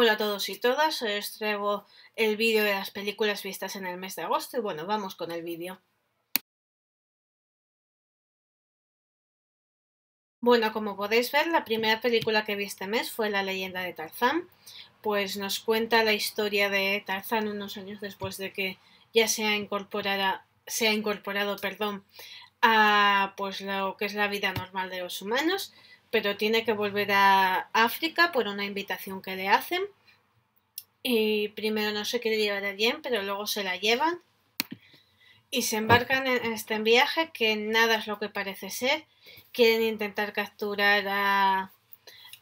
Hola a todos y todas, hoy os traigo el vídeo de las películas vistas en el mes de agosto y bueno, vamos con el vídeo. Bueno, como podéis ver, la primera película que vi este mes fue La leyenda de Tarzán, pues nos cuenta la historia de Tarzán unos años después de que ya se ha incorporado, se ha incorporado perdón, a pues lo que es la vida normal de los humanos, pero tiene que volver a África por una invitación que le hacen. Y primero no se quiere llevar a Jen, pero luego se la llevan. Y se embarcan en este viaje que nada es lo que parece ser. Quieren intentar capturar a,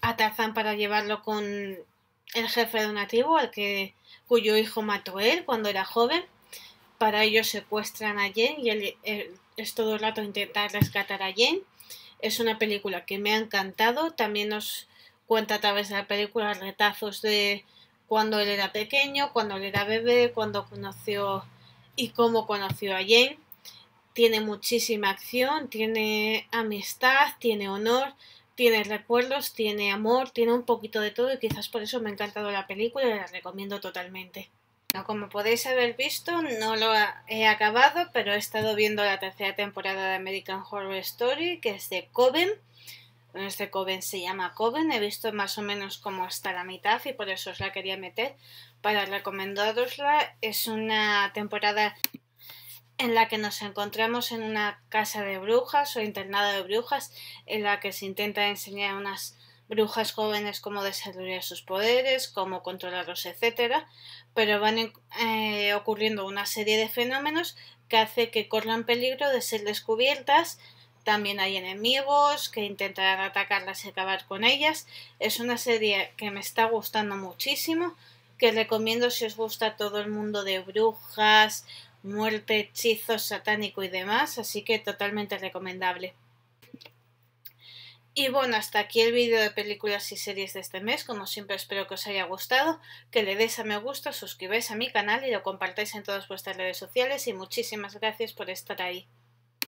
a para llevarlo con el jefe de un tribu, al que, cuyo hijo mató él cuando era joven. Para ello secuestran a Jen y él, es todo el rato intentar rescatar a Jen es una película que me ha encantado. También nos cuenta a través de la película retazos de cuando él era pequeño, cuando él era bebé, cuando conoció y cómo conoció a Jane. Tiene muchísima acción, tiene amistad, tiene honor, tiene recuerdos, tiene amor, tiene un poquito de todo y quizás por eso me ha encantado la película y la recomiendo totalmente. Como podéis haber visto, no lo he acabado, pero he estado viendo la tercera temporada de American Horror Story, que es de Coven. este Coven se llama Coven, he visto más o menos como hasta la mitad y por eso os la quería meter para recomendarosla. Es una temporada en la que nos encontramos en una casa de brujas o internado de brujas en la que se intenta enseñar unas brujas jóvenes cómo desarrollar sus poderes, cómo controlarlos, etcétera, pero van eh, ocurriendo una serie de fenómenos que hace que corran peligro de ser descubiertas. También hay enemigos que intentarán atacarlas y acabar con ellas. Es una serie que me está gustando muchísimo, que recomiendo si os gusta todo el mundo de brujas, muerte, hechizos satánico y demás, así que totalmente recomendable. Y bueno, hasta aquí el vídeo de películas y series de este mes. Como siempre espero que os haya gustado, que le deis a me gusta, suscribáis a mi canal y lo compartáis en todas vuestras redes sociales y muchísimas gracias por estar ahí.